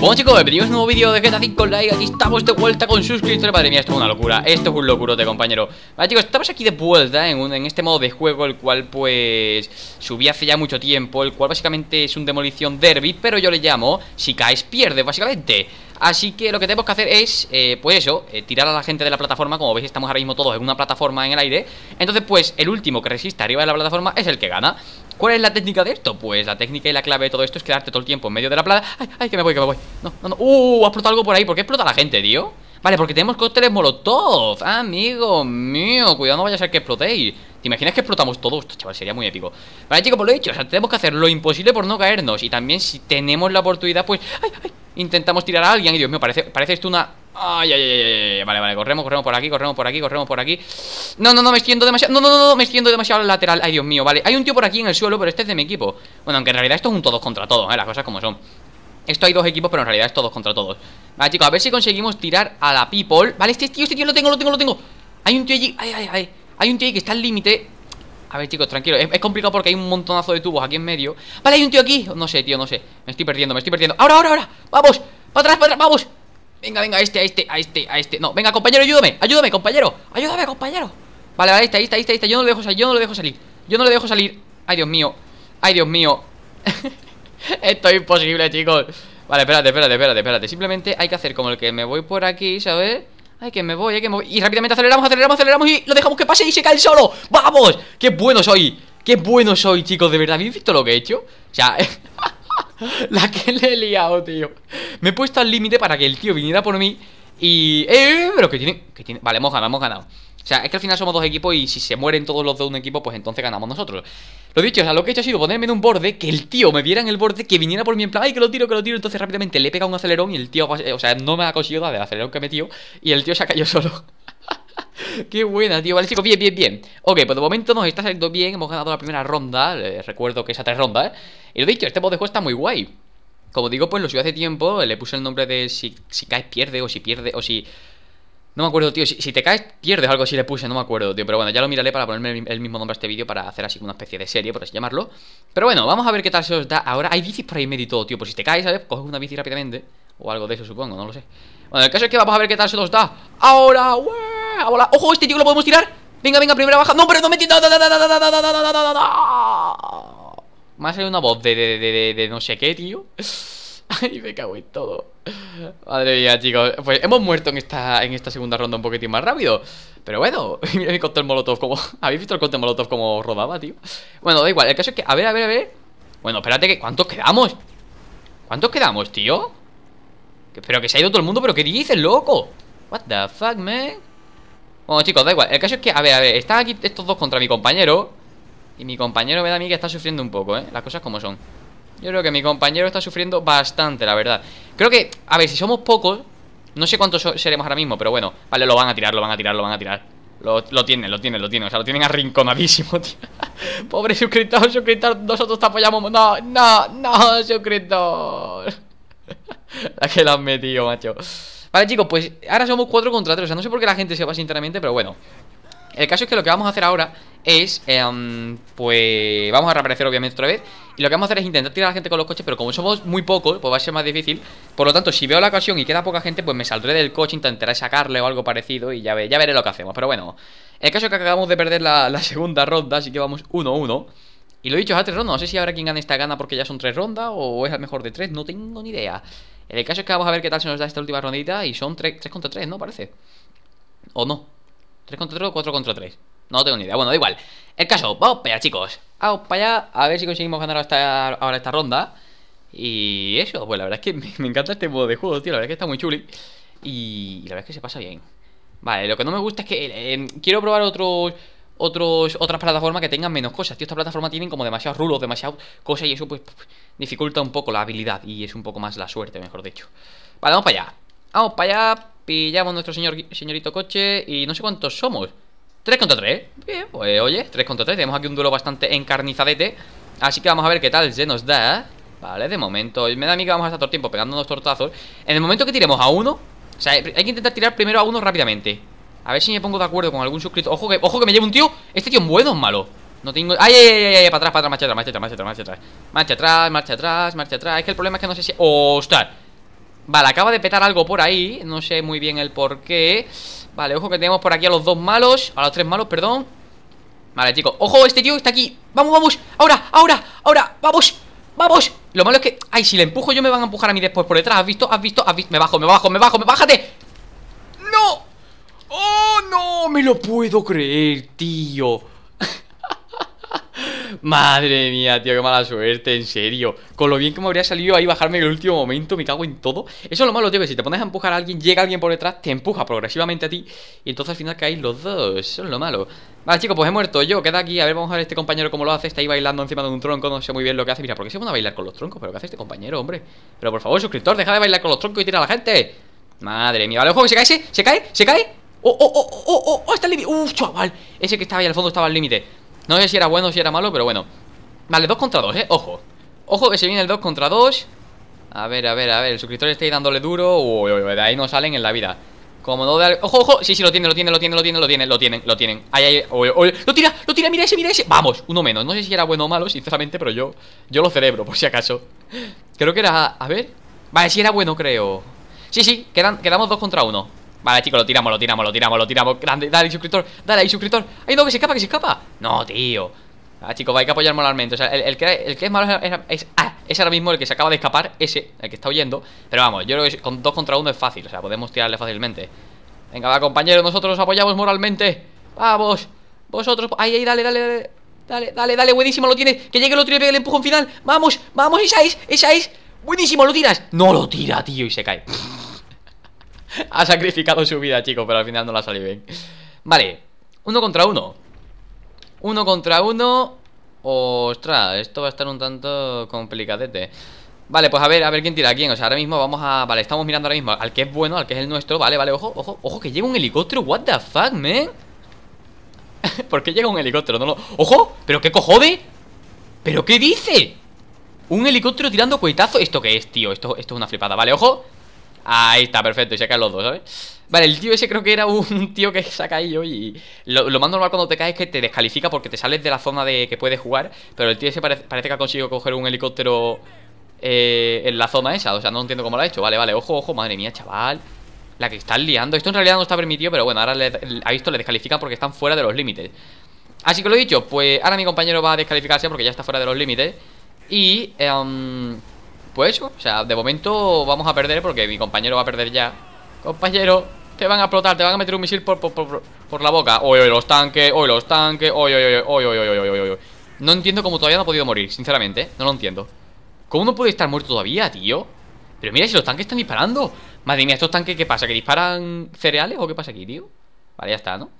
Bueno chicos, bienvenidos a un nuevo vídeo de GTA 5 Like Aquí estamos de vuelta con suscriptores Madre mía, esto es una locura, esto es un locurote compañero Vale chicos, estamos aquí de vuelta en, un, en este modo de juego El cual pues subí hace ya mucho tiempo El cual básicamente es un demolición derby Pero yo le llamo, si caes pierde básicamente Así que lo que tenemos que hacer es, eh, pues eso, eh, tirar a la gente de la plataforma. Como veis, estamos ahora mismo todos en una plataforma en el aire. Entonces, pues el último que resista arriba de la plataforma es el que gana. ¿Cuál es la técnica de esto? Pues la técnica y la clave de todo esto es quedarte todo el tiempo en medio de la plata. ¡Ay, ay, que me voy, que me voy! No, no, no. ¡Uh! Ha explotado algo por ahí. ¿Por qué explota la gente, tío? Vale, porque tenemos cócteles molotov Amigo mío, cuidado no vaya a ser que explotéis que explotamos todos, chaval, sería muy épico. Vale, chicos, pues por lo dicho, o sea, tenemos que hacer lo imposible por no caernos. Y también, si tenemos la oportunidad, pues. ¡Ay, ay! Intentamos tirar a alguien. Y Dios mío, parece, parece esto una. Ay, ay, ay, ay, vale, vale, corremos, corremos por aquí, corremos por aquí, corremos por aquí No, no, no, me extiendo demasiado, no, no, no, no, me extiendo demasiado al lateral Ay, Dios mío, vale, hay un tío por aquí en el suelo, pero este es de mi equipo Bueno, aunque en realidad esto es un todos contra todos, eh, las cosas como son Esto hay dos equipos, pero en realidad es todos contra todos Vale, chicos, a ver si conseguimos tirar a la people Vale, este tío, este tío lo tengo, lo tengo, lo tengo Hay un tío allí, ay, ay, ay hay un tío ahí que está al límite a ver, chicos, tranquilo. Es, complicado porque hay un montonazo de tubos aquí en medio. Vale, hay un tío aquí. No sé, tío, no sé. Me estoy perdiendo, me estoy perdiendo. Ahora, ahora, ahora. Vamos. Para atrás, para atrás, vamos. Venga, venga, a este, a este, a este, a este. No, venga, compañero, ayúdame. Ayúdame, compañero. Ayúdame, compañero. Vale, vale, ahí está, ahí está, ahí está. Yo no lo dejo salir, yo no lo dejo salir. Yo no lo dejo salir. Ay, Dios mío. Ay, Dios mío. Esto es imposible, chicos. Vale, espérate, espérate, espérate, espérate. Simplemente hay que hacer como el que me voy por aquí, ¿sabes? Ay, que me voy, ay, que me voy. Y rápidamente aceleramos, aceleramos, aceleramos y lo dejamos que pase y se cae solo. ¡Vamos! ¡Qué bueno soy! ¡Qué bueno soy, chicos! De verdad, ¿habéis visto lo que he hecho? O sea, la que le he liado, tío. Me he puesto al límite para que el tío viniera por mí y... ¡Eh! Pero que tiene... Que tiene... Vale, hemos ganado, hemos ganado. O sea, es que al final somos dos equipos y si se mueren todos los de un equipo, pues entonces ganamos nosotros. Lo dicho, o sea, lo que he hecho ha sido ponerme en un borde, que el tío me viera en el borde, que viniera por mí en plan, ay, que lo tiro, que lo tiro. Entonces rápidamente le he pegado un acelerón y el tío, o sea, no me ha conseguido dar el acelerón que metió y el tío se ha caído solo. Qué buena, tío. Vale, chicos, bien, bien, bien. Ok, pues de momento nos está saliendo bien. Hemos ganado la primera ronda. recuerdo que es a tres rondas. ¿eh? Y lo dicho, este mod de juego está muy guay. Como digo, pues lo subí hace tiempo. Le puse el nombre de si, si caes pierde o si pierde o si no me acuerdo, tío. Si, te caes, pierdes algo si le puse, no me acuerdo, tío. Pero bueno, ya lo miraré para ponerme el, mismo nombre a este vídeo para hacer así una especie de serie, por así llamarlo. Pero bueno, vamos a ver qué tal se os da ahora. Hay bicis por ahí medio y todo, tío. Pues si te caes, ¿sabes? Coges una bici rápidamente. O algo de eso, supongo, no lo sé. Bueno, el caso es que vamos a ver qué tal se os da. Ahora, ¡Hola! ahora. Ojo, este tío lo podemos tirar. Venga, venga, primera baja. No, pero no me tiro. Me ha salido una voz de, no sé qué, tío. Ay, me cago en todo. Madre mía, chicos. Pues hemos muerto en esta, en esta segunda ronda un poquitín más rápido. Pero bueno, mira mi cóctel molotov como... ¿Habéis visto el cóctel molotov como rodaba, tío? Bueno, da igual. El caso es que... A ver, a ver, a ver. Bueno, espérate que... ¿Cuántos quedamos? ¿Cuántos quedamos, tío? Espero que se ha ido todo el mundo. ¿Pero qué dices, loco? What the fuck, man? Bueno, chicos, da igual. El caso es que... A ver, a ver. Están aquí estos dos contra mi compañero. Y mi compañero me da a mí que está sufriendo un poco, ¿eh? Las cosas como son. Yo creo que mi compañero está sufriendo bastante, la verdad. Creo que, a ver, si somos pocos, no sé cuántos seremos ahora mismo, pero bueno. Vale, lo van a tirar, lo van a tirar, lo van a tirar. Lo, lo tienen, lo tienen, lo tienen. O sea, lo tienen arrinconadísimo, tío. Pobre suscriptor, suscriptor. Nosotros te apoyamos. No, no, no, suscriptor. la que la han metido, macho. Vale, chicos, pues ahora somos cuatro contra 3. O sea, no sé por qué la gente se va sinceramente, pero bueno. El caso es que lo que vamos a hacer ahora es, em, pues, vamos a reaparecer obviamente otra vez y lo que vamos a hacer es intentar tirar a la gente con los coches Pero como somos muy pocos, pues va a ser más difícil Por lo tanto, si veo la ocasión y queda poca gente Pues me saldré del coche, intentaré sacarle o algo parecido Y ya, veré lo que hacemos, pero bueno El caso es que acabamos de perder la, segunda ronda Así que vamos 1-1 y lo he dicho, es a tres rondas. No sé si habrá quien gane esta gana porque ya son tres rondas o es el mejor de tres. No tengo ni idea. El caso es que vamos a ver qué tal se nos da esta última rondita. Y son 3, contra 3, ¿no? Parece. ¿O no? parece o no tres contra tres o 4 contra tres No tengo ni idea. Bueno, da igual. El caso, vamos para chicos. Ah, vamos para allá, a ver si conseguimos ganar hasta ahora esta ronda. Y eso, pues la verdad es que me, encanta este modo de juego, tío, la verdad es que está muy chuli. Y, la verdad es que se pasa bien. Vale, lo que no me gusta es que eh, em, quiero probar otros otros, otras plataformas que tengan menos cosas. Tío, estas plataformas tienen como demasiados rulos, demasiadas cosas y eso pues dificulta un poco la habilidad y es un poco más la suerte, mejor dicho. Vale, vamos para allá. Vamos para allá, pillamos nuestro señor, señorito coche y no sé cuántos somos. 3 contra 3. Bien, pues oye, 3 contra 3. Tenemos aquí un duelo bastante encarnizadete. Así que vamos a ver qué tal se nos da. Vale, de momento. Me da a mí que vamos a estar todo el tiempo pegándonos tortazos. En el momento que tiremos a uno. O sea, hay que intentar tirar primero a uno rápidamente. A ver si me pongo de acuerdo con algún suscriptor. Ojo que, ojo que me lleva un tío. Este tío es bueno o malo. No tengo. ¡Ay, ay, ay, ay! Para atrás, para atrás, marcha atrás, marcha atrás, marcha atrás, marcha atrás. Marcha atrás, marcha atrás, Es que el problema es que no sé si. ¡Ostras! Vale, acaba de petar algo por ahí. No sé muy bien el por qué. Vale, ojo que tenemos por aquí a los dos malos A los tres malos, perdón Vale, chicos, ojo, este tío está aquí Vamos, vamos, ahora, ahora, ahora, vamos Vamos, lo malo es que, ay, si le empujo yo me van a empujar a mí después por detrás ¿Has visto? ¿Has visto? ¿Has visto? Me bajo, me bajo, me bajo, me bájate ¡No! ¡Oh, no! Me lo puedo creer, tío Madre mía, tío, qué mala suerte, en serio Con lo bien que me habría salido ahí bajarme en el último momento Me cago en todo Eso es lo malo, tío, si te pones a empujar a alguien Llega alguien por detrás, te empuja progresivamente a ti Y entonces al final caéis los dos, eso es lo malo Vale, chicos, pues he muerto yo, queda aquí A ver, vamos a ver este compañero cómo lo hace Está ahí bailando encima de un tronco, no sé muy bien lo que hace Mira, ¿por qué se pone a bailar con los troncos? ¿Pero qué hace este compañero, hombre? Pero por favor, suscriptor, deja de bailar con los troncos y tira a la gente Madre mía, vale, ojo se cae ese, se cae, se cae Oh, oh, oh, oh, oh, oh, oh está el límite ¡Uh, chaval, ese que estaba ahí al fondo estaba al límite no sé si era bueno o si era malo, pero bueno Vale, dos contra dos, eh, ojo Ojo que se viene el 2 contra dos A ver, a ver, a ver, el suscriptor está ahí dándole duro uy, uy, de ahí no salen en la vida Como no Ojo, ojo, sí, sí, lo tiene, lo tiene, lo tiene, lo tiene, lo tiene, lo tienen, lo tienen Ahí, Lo tira, lo tira, mira ese, mira ese Vamos, uno menos, no sé si era bueno o malo, sinceramente Pero yo, yo lo celebro, por si acaso Creo que era, a ver Vale, sí era bueno, creo Sí, sí, quedan, quedamos dos contra uno Vale, chicos, lo tiramos, lo tiramos, lo tiramos, lo tiramos Grande, dale, suscriptor, dale ahí, suscriptor Ay, no, que se escapa, que se escapa No, tío Ah, chicos, hay que apoyar moralmente. O sea, el, que, es malo es, ah, es, ahora mismo el que se acaba de escapar, ese, el que está huyendo. Pero vamos, yo creo que con dos contra uno es fácil. O sea, podemos tirarle fácilmente. Venga, va, compañero, nosotros apoyamos moralmente. Vamos, vosotros. Ahí, ahí, dale, dale, dale. Dale, dale, dale, buenísimo, lo tienes. Que llegue el otro y pegue el empujón final. Vamos, vamos, esa es, esa es. Buenísimo, lo tiras. No lo tira, tío, y se cae. ha sacrificado su vida, chico, pero al final no la salió bien. Vale, uno contra uno. Uno contra uno. Ostras, esto va a estar un tanto complicadete. Vale, pues a ver, a ver quién tira a quién. O sea, ahora mismo vamos a. Vale, estamos mirando ahora mismo al que es bueno, al que es el nuestro. Vale, vale, ojo, ojo, ojo, que llega un helicóptero. What the fuck, man. ¿Por qué llega un helicóptero? No lo... ¡Ojo! ¿Pero qué cojode? ¿Pero qué dice? Un helicóptero tirando coitazo ¿Esto qué es, tío? Esto, esto es una flipada. Vale, ojo. Ahí está, perfecto, y se caen los dos, ¿sabes? Vale, el tío ese creo que era un tío que se ha caído y lo, más normal cuando te caes es que te descalifica porque te sales de la zona de que puedes jugar, pero el tío ese parece, que ha conseguido coger un helicóptero eh, en la zona esa, o sea, no entiendo cómo lo ha hecho. Vale, vale, ojo, ojo, madre mía, chaval. La que está liando. Esto en realidad no está permitido, pero bueno, ahora ha visto le descalifica porque están fuera de los límites. Así que lo he dicho, pues ahora mi compañero va a descalificarse porque ya está fuera de los límites. Y... Em, pues eso, o sea, de momento vamos a perder porque mi compañero va a perder ya Compañero, te van a explotar, te van a meter un misil por, la boca Oye, los tanques, oye, los tanques, oye, oye, oye, oye, oye, oye, oye No entiendo cómo todavía no ha podido morir, sinceramente, ¿eh? no lo entiendo ¿Cómo no puede estar muerto todavía, tío? Pero mira, si los tanques están disparando Madre mía, ¿estos tanques qué pasa? ¿Que disparan cereales o qué pasa aquí, tío? Vale, ya está, ¿no?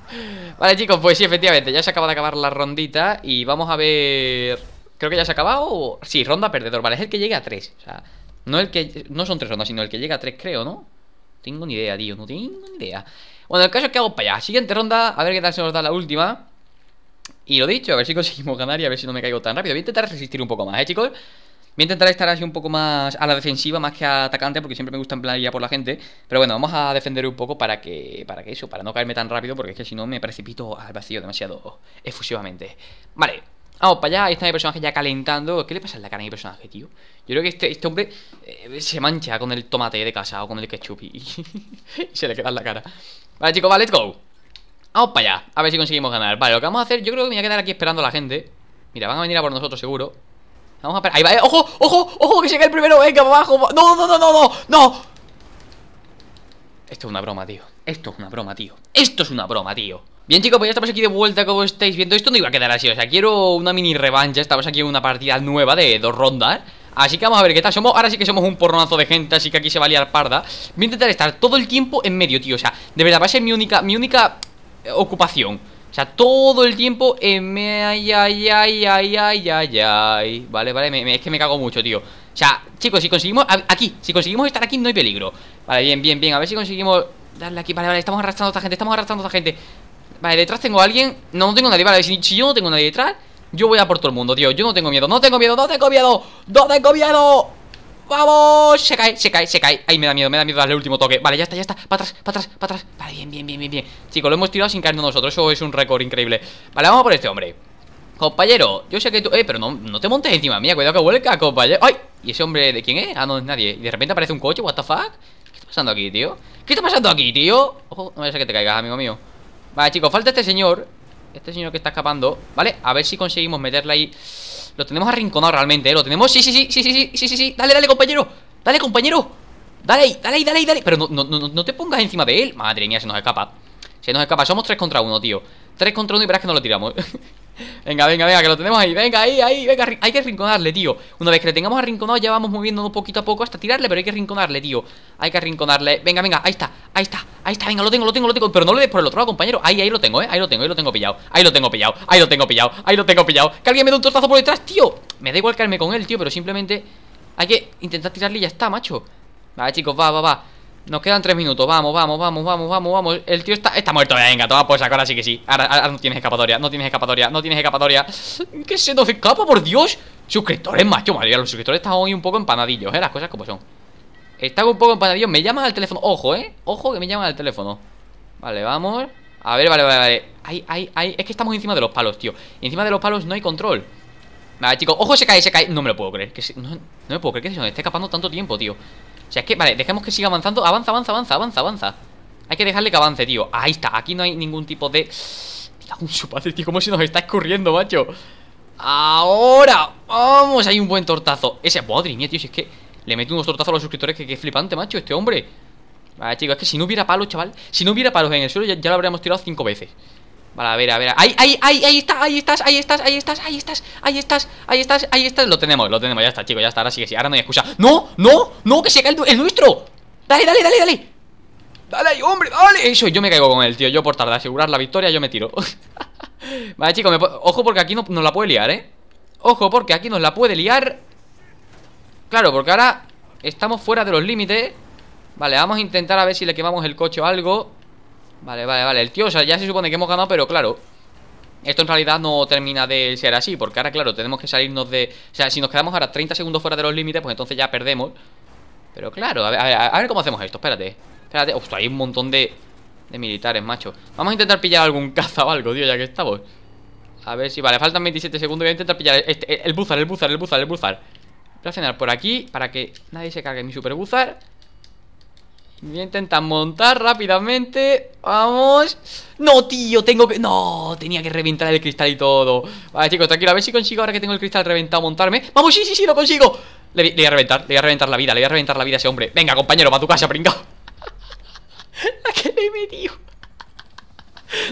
vale, chicos, pues sí, efectivamente Ya se acaba de acabar la rondita Y vamos a ver... Creo que ya se ha acabado. Sí, ronda perdedor. Vale, es el que llegue a 3. O sea, no el que. No son 3 rondas, sino el que llega a 3, creo, ¿no? Tengo ni idea, tío. No tengo ni idea. Bueno, el caso es que hago para allá. Siguiente ronda. A ver qué tal se nos da la última. Y lo dicho, a ver si conseguimos ganar y a ver si no me caigo tan rápido. Voy a intentar resistir un poco más, ¿eh, chicos? Voy a intentar estar así un poco más a la defensiva, más que a atacante, porque siempre me gusta en plan por la gente. Pero bueno, vamos a defender un poco para que, para que eso, para no caerme tan rápido, porque es que si no me precipito al vacío demasiado oh, efusivamente. Vale, Ah, vamos para allá, ahí está mi personaje ya calentando. ¿Qué le pasa en la cara a mi personaje, tío? Yo creo que este, este hombre eh, se mancha con el tomate de casa o con el ketchup y, se le queda en la cara. Vale, chicos, vale, let's go. Vamos para allá, a ver si conseguimos ganar. Vale, lo que vamos a hacer, yo creo que me voy a quedar aquí esperando a la gente. Mira, van a venir a por nosotros seguro. Vamos a esperar. Ahí va, eh. ojo, ojo, ojo, que llega el primero. Venga, abajo. No, no, no, no, no, no. Esto es una broma, tío. Esto es una broma, tío. Esto es una broma, tío. Bien chicos, pues ya estamos aquí de vuelta como estáis viendo Esto no iba a quedar así, o sea, quiero una mini revancha Estamos aquí en una partida nueva de dos rondas Así que vamos a ver qué tal somos Ahora sí que somos un porronazo de gente, así que aquí se va a liar parda Voy a intentar estar todo el tiempo en medio, tío O sea, de verdad, va a ser mi única, mi única eh, ocupación o sea, todo el tiempo en ay, ay, ay, ay, ay, ay, ay. Vale, vale, es que me cago mucho, tío. O sea, chicos, si conseguimos... Aquí, si conseguimos estar aquí no hay peligro Vale, bien, bien, bien, a ver si conseguimos Dale aquí, vale, vale, estamos arrastrando a esta gente, estamos arrastrando a esta gente Vale, detrás tengo a alguien No, no tengo nadie, vale, si, yo no tengo nadie detrás Yo voy a por todo el mundo, tío, yo no tengo miedo No tengo miedo, no tengo miedo, no tengo miedo ¡Vamos! Se cae, se cae, se cae Ahí me da miedo, me da miedo darle el último toque Vale, ya está, ya está, para atrás, para atrás, para atrás Vale, bien, bien, bien, bien, bien Chicos, lo hemos tirado sin caernos nosotros, eso es un récord increíble Vale, vamos por este hombre Compañero, yo sé que tú... Eh, pero no, no te montes encima mía Cuidado que vuelca, compañero ¡Ay! ¿Y ese hombre de quién es? Ah, no, es nadie de repente aparece un coche, what the fuck pasando aquí, tío? ¿Qué está pasando aquí, tío? Ojo, no voy a que te caigas, amigo mío Vale, chicos, falta este señor Este señor que está escapando ¿Vale? A ver si conseguimos meterle ahí Lo tenemos arrinconado realmente, ¿eh? Lo tenemos... Sí, sí, sí, sí, sí, sí, sí, sí, sí Dale, dale, compañero Dale, compañero Dale ahí, dale dale dale Pero no, no, no, no te pongas encima de él Madre mía, se nos escapa Se nos escapa Somos tres contra uno, tío 3 contra 1 y verás que no lo tiramos Venga, venga, venga, que lo tenemos ahí Venga, ahí, ahí, venga, hay que rinconarle tío Una vez que le tengamos arrinconado ya vamos moviéndonos poquito a poco Hasta tirarle, pero hay que rinconarle tío Hay que arrinconarle, venga, venga, ahí está, ahí está Ahí está, venga, lo tengo, lo tengo, lo tengo Pero no lo des por el otro lado, compañero Ahí, ahí lo tengo, eh, ahí lo tengo, ahí lo tengo pillado Ahí lo tengo pillado, ahí lo tengo pillado, ahí lo tengo pillado Que alguien me dé un tortazo por detrás, tío Me da igual caerme con él, tío, pero simplemente Hay que intentar tirarle y ya está, macho Vale, chicos, va, va, va nos quedan tres minutos, vamos, vamos, vamos, vamos, vamos, vamos El tío está, está muerto, venga, toma pues, ahora sí que sí ahora, no tienes escapatoria, no tienes escapatoria, no tienes escapatoria ¿Qué se nos escapa, por Dios Suscriptores, macho, madre mía, los suscriptores están hoy un poco empanadillos, eh, las cosas como son Están un poco empanadillos, me llaman al teléfono, ojo, eh Ojo que me llaman al teléfono Vale, vamos A ver, vale, vale, vale Ay, ay, ay, es que estamos encima de los palos, tío Encima de los palos no hay control Vale, chicos, ojo, se cae, se cae No me lo puedo creer, que no, no me puedo creer que se nos esté escapando tanto tiempo, tío o sea, es que, vale, dejemos que siga avanzando Avanza, avanza, avanza, avanza, avanza Hay que dejarle que avance, tío Ahí está, aquí no hay ningún tipo de... Mira, un tío, como si nos está escurriendo, macho Ahora Vamos, hay un buen tortazo Ese, madre mía, tío, si es que Le meto unos tortazos a los suscriptores Que, flipante, macho, este hombre Vale, chicos, es que si no hubiera palos, chaval Si no hubiera palos en el suelo Ya, ya lo habríamos tirado cinco veces Vale, a ver, a ver. Ahí, ahí, ahí, ahí está, ahí estás, ahí estás, ahí estás, ahí estás, ahí estás, ahí estás, ahí estás. Lo tenemos, lo tenemos, ya está, chicos, ya está. Ahora sí que sí, ahora no hay excusa. ¡No! ¡No! ¡No! ¡Que se cae el, nuestro! ¡Dale, dale, dale, dale! ¡Dale, hombre! ¡Dale! Eso, yo me caigo con él, tío. Yo por tardar asegurar la victoria, yo me tiro. vale, chicos, ojo porque aquí no, nos la puede liar, ¿eh? Ojo porque aquí nos la puede liar. Claro, porque ahora estamos fuera de los límites. Vale, vamos a intentar a ver si le quemamos el coche o algo. Vale, vale, vale El tío, o sea, ya se supone que hemos ganado Pero claro, esto en realidad no termina de ser así Porque ahora, claro, tenemos que salirnos de... O sea, si nos quedamos ahora 30 segundos fuera de los límites Pues entonces ya perdemos Pero claro, a ver, a ver, cómo hacemos esto, espérate Espérate, hostia, hay un montón de... militares, macho Vamos a intentar pillar algún caza o algo, tío, ya que estamos A ver si... Vale, faltan 27 segundos Voy a intentar pillar este, el buzar, el buzar, el buzar, el buzar Voy a cenar por aquí Para que nadie se cargue mi super buzar Voy a intentar montar rápidamente Vamos No, tío, tengo que... No, tenía que reventar el cristal y todo Vale, chicos, tranquilo, a ver si consigo ahora que tengo el cristal reventado montarme Vamos, sí, sí, sí, lo consigo le, voy a reventar, le voy a reventar la vida, le voy a reventar la vida a ese hombre Venga, compañero, a tu casa, pringao La que le he metido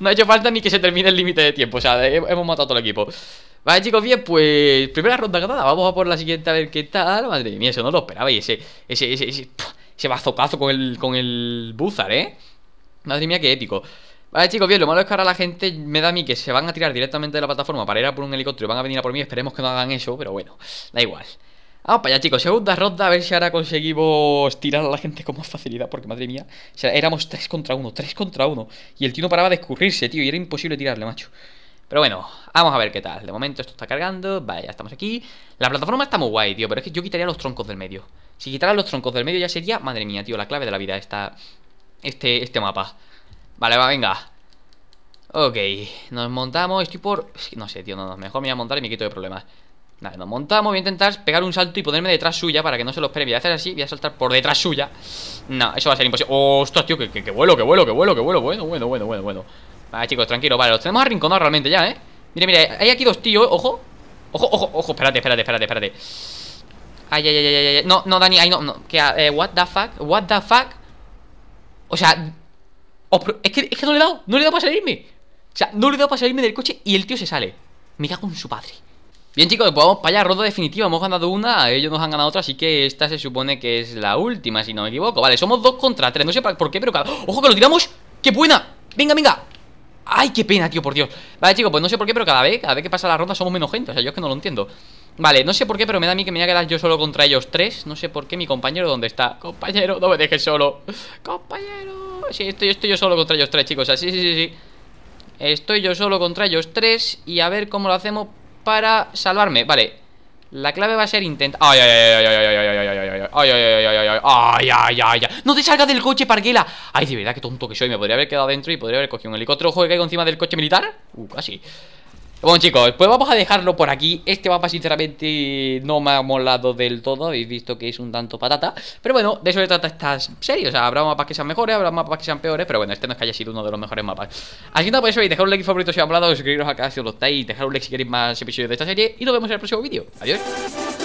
No ha hecho falta ni que se termine el límite de tiempo O sea, hemos matado a todo el equipo Vale, chicos, bien, pues primera ronda ganada Vamos a por la siguiente a ver qué tal Madre mía, eso no lo esperaba Y ese, ese, ese, ese se va a con el, con el Buzar, ¿eh? Madre mía, qué épico. Vale, chicos, bien, lo malo es que ahora la gente me da a mí que se van a tirar directamente de la plataforma para ir a por un helicóptero y van a venir a por mí. Esperemos que no hagan eso, pero bueno, da igual. Vamos para allá, chicos. Segunda ronda, a ver si ahora conseguimos tirar a la gente con más facilidad, porque madre mía, éramos 3 contra 1, 3 contra 1. Y el tío no paraba de escurrirse, tío, y era imposible tirarle, macho. Pero bueno, vamos a ver qué tal. De momento esto está cargando, vaya, estamos aquí. La plataforma está muy guay, tío, pero es que yo quitaría los troncos del medio. Si quitara los troncos del medio ya sería... Madre mía, tío, la clave de la vida está Este, este mapa. Vale, va, venga. Ok, nos montamos, estoy por... No sé, tío, no, no, mejor me voy a montar y me quito de problemas. Vale, nos montamos, voy a intentar pegar un salto y ponerme detrás suya para que no se los espere. Voy a hacer así, voy a saltar por detrás suya. No, eso va a ser imposible. ¡Ostras, tío! qué vuelo, qué vuelo, qué vuelo, qué vuelo! Bueno, bueno, bueno, bueno, bueno. Vale, chicos, tranquilo. Vale, los tenemos arrinconados realmente ya, ¿eh? Mire, mire, hay aquí dos tíos, ojo. Ojo, ojo, ojo, espérate, espérate, espérate, espérate. Ay, ay, ay, ay, ay. No, no, Dani, ay, no, no. Que, ah, eh, what the fuck, what the fuck. O sea, es que, es que no le he dado, no le he dado para salirme. O sea, no le he dado para salirme del coche y el tío se sale. Me cago en su padre. Bien chicos, pues vamos para allá, ronda definitiva, hemos ganado una, ellos nos han ganado otra, así que esta se supone que es la última, si no me equivoco Vale, somos dos contra tres, no sé por qué, pero cada... ¡Ojo que lo tiramos! ¡Qué buena! ¡Venga, venga! ¡Ay, qué pena, tío, por Dios! Vale chicos, pues no sé por qué, pero cada vez, cada vez que pasa la ronda somos menos gente, o sea, yo es que no lo entiendo Vale, no sé por qué, pero me da a mí que me voy a quedar yo solo contra ellos tres. No sé por qué mi compañero, ¿dónde está? Compañero, no me dejes solo. Compañero. Sí, estoy, estoy yo solo contra ellos tres, chicos. Así, sí, sí, sí. Estoy yo solo contra ellos tres. Y a ver cómo lo hacemos para salvarme. Vale. La clave va a ser intentar. Ay, ay, ay, ay, ay, ay, ay, ay, ay, ay, ay, ay, ay, ay, ay, ay, No te salgas del coche, Parguela. Ay, de verdad, que tonto que soy. Me podría haber quedado dentro y podría haber cogido un helicóptero. Ojo, que caigo encima del coche militar. Uh, casi. Bueno chicos, pues vamos a dejarlo por aquí Este mapa sinceramente no me ha molado del todo Habéis visto que es un tanto patata Pero bueno, de eso se trata esta serie O sea, habrá mapas que sean mejores, habrá mapas que sean peores Pero bueno, este no es que haya sido uno de los mejores mapas Así que nada, pues eso, dejad un like favorito si os ha hablado Suscribiros acá si os lo estáis, dejad un like si queréis más episodios de esta serie Y nos vemos en el próximo vídeo, adiós